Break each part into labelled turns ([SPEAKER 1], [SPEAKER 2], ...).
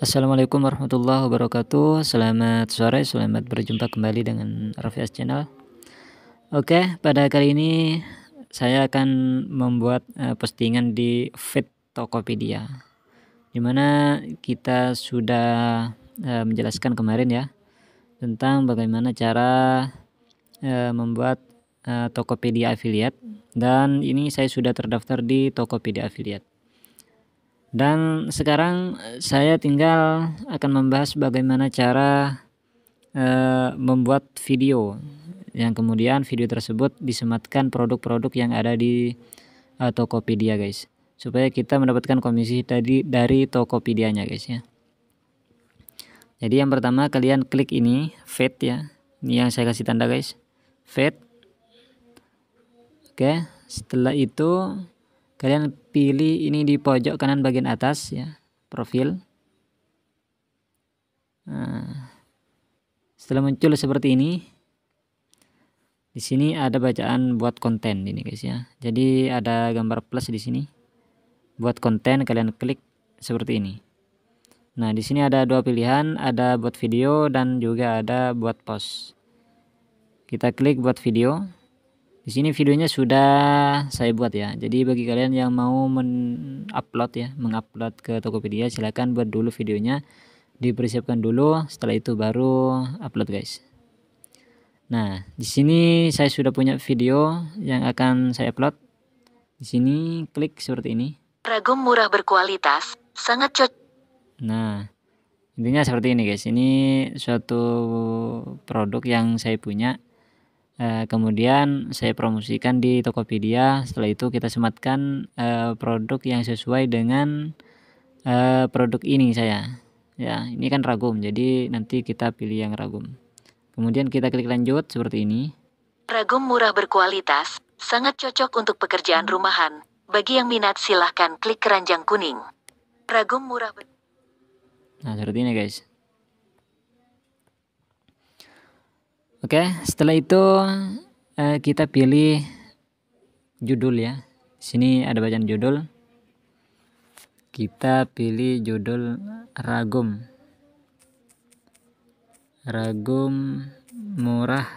[SPEAKER 1] Assalamualaikum warahmatullahi wabarakatuh Selamat sore, selamat berjumpa kembali dengan Rafias Channel Oke, pada kali ini saya akan membuat eh, postingan di feed Tokopedia Dimana kita sudah eh, menjelaskan kemarin ya Tentang bagaimana cara eh, membuat Tokopedia Affiliate Dan ini saya sudah terdaftar di Tokopedia Affiliate dan sekarang eh, saya tinggal akan membahas bagaimana cara e, membuat video yang kemudian video tersebut disematkan produk-produk yang ada di e, Tokopedia guys supaya kita mendapatkan komisi tadi dari Tokopedia-nya guys ya. Jadi yang pertama kalian klik ini fit ya. Ini yang saya kasih tanda guys. Fit. Oke, setelah itu kalian pilih ini di pojok kanan bagian atas ya profil nah, setelah muncul seperti ini di sini ada bacaan buat konten ini guys ya jadi ada gambar plus di sini buat konten kalian klik seperti ini nah di sini ada dua pilihan ada buat video dan juga ada buat post kita klik buat video di sini videonya sudah saya buat ya. Jadi bagi kalian yang mau mengupload ya, mengupload ke Tokopedia silahkan buat dulu videonya. Dipersiapkan dulu, setelah itu baru upload guys. Nah, di sini saya sudah punya video yang akan saya upload. Di sini klik seperti ini. Ragum murah berkualitas, sangat cocok. Nah, intinya seperti ini guys. Ini suatu produk yang saya punya Eh, kemudian saya promosikan di Tokopedia. Setelah itu kita sematkan eh, produk yang sesuai dengan eh, produk ini saya. Ya, ini kan ragum. Jadi nanti kita pilih yang ragum. Kemudian kita klik lanjut seperti ini. Ragum murah berkualitas, sangat cocok untuk pekerjaan rumahan. Bagi yang minat silahkan klik keranjang kuning. Ragum murah ber Nah, seperti ini guys. Oke, okay, setelah itu uh, kita pilih judul ya. Sini ada bacaan judul. Kita pilih judul ragum. Ragum murah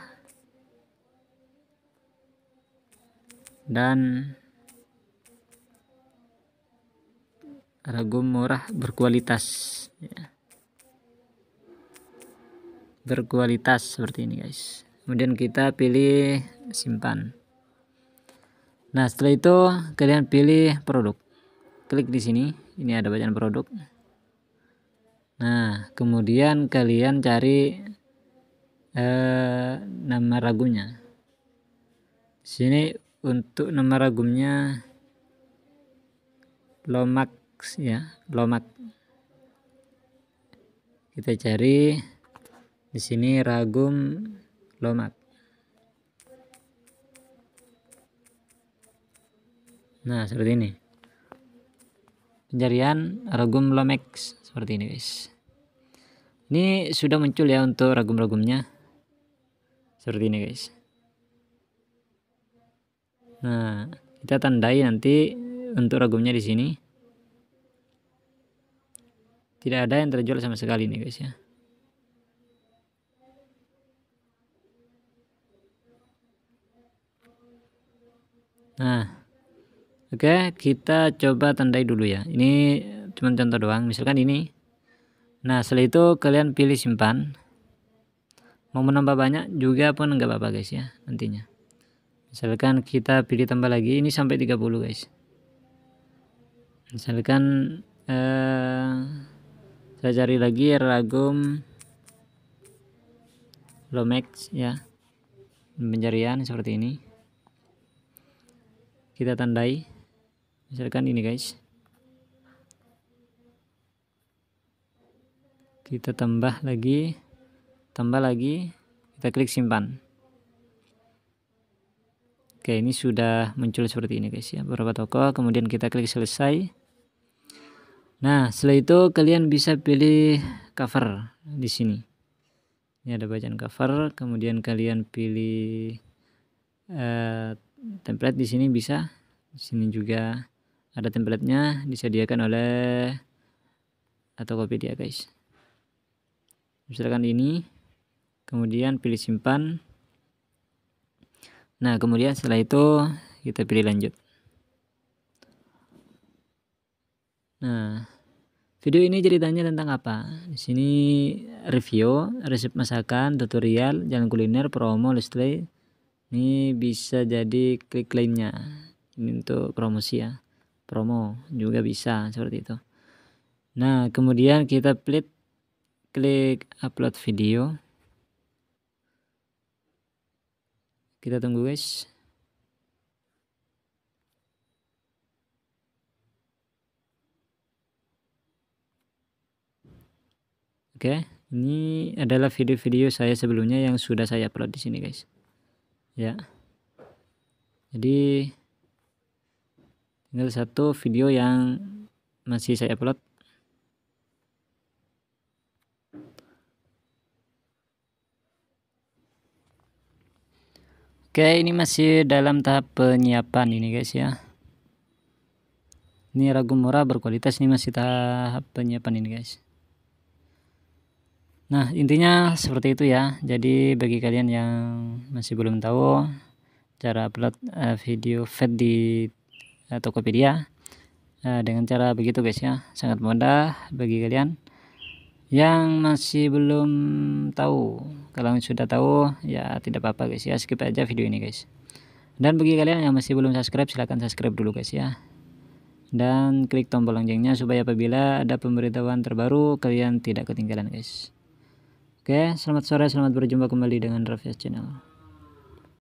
[SPEAKER 1] dan ragum murah berkualitas ya berkualitas seperti ini guys kemudian kita pilih simpan nah setelah itu kalian pilih produk klik di sini ini ada bacaan produk nah kemudian kalian cari eh, nama ragunya. sini untuk nama ragunya, lomax ya lomax kita cari di sini ragum lomat. Nah, seperti ini. Pencarian ragum lomex seperti ini, guys. Ini sudah muncul ya untuk ragum-ragumnya. Seperti ini, guys. Nah, kita tandai nanti untuk ragumnya di sini. Tidak ada yang terjual sama sekali nih, guys ya. Nah, oke, okay, kita coba tandai dulu ya. Ini cuma contoh doang, misalkan ini. Nah, setelah itu kalian pilih simpan. Mau menambah banyak juga pun nggak apa-apa guys ya, nantinya. Misalkan kita pilih tambah lagi, ini sampai 30 guys. Misalkan eh, saya cari lagi ragum Lomax ya. Pencarian seperti ini kita tandai misalkan ini guys kita tambah lagi tambah lagi kita klik simpan oke ini sudah muncul seperti ini guys ya beberapa toko kemudian kita klik selesai nah setelah itu kalian bisa pilih cover di sini ini ada bacaan cover kemudian kalian pilih eh, template di sini bisa di sini juga ada templatenya disediakan oleh atau dia guys misalkan ini kemudian pilih simpan nah kemudian setelah itu kita pilih lanjut nah video ini ceritanya tentang apa di sini review resep masakan tutorial jalan kuliner promo listrik ini bisa jadi klik lainnya ini untuk promosi ya promo juga bisa seperti itu nah kemudian kita klik klik upload video kita tunggu guys Oke, ini adalah video-video saya sebelumnya yang sudah saya upload di sini, guys ya jadi tinggal satu video yang masih saya upload Oke, ini masih dalam tahap penyiapan ini guys ya. Ini ragu murah berkualitas ini masih tahap penyiapan ini guys. Nah, intinya seperti itu ya. Jadi bagi kalian yang masih belum tahu cara upload eh, video feed di uh, Tokopedia eh, dengan cara begitu guys ya. Sangat mudah bagi kalian yang masih belum tahu. Kalau sudah tahu ya tidak apa-apa guys ya, skip aja video ini guys. Dan bagi kalian yang masih belum subscribe silahkan subscribe dulu guys ya dan klik tombol loncengnya supaya apabila ada pemberitahuan terbaru kalian tidak ketinggalan guys Oke, selamat sore, selamat berjumpa kembali dengan Rafias Channel.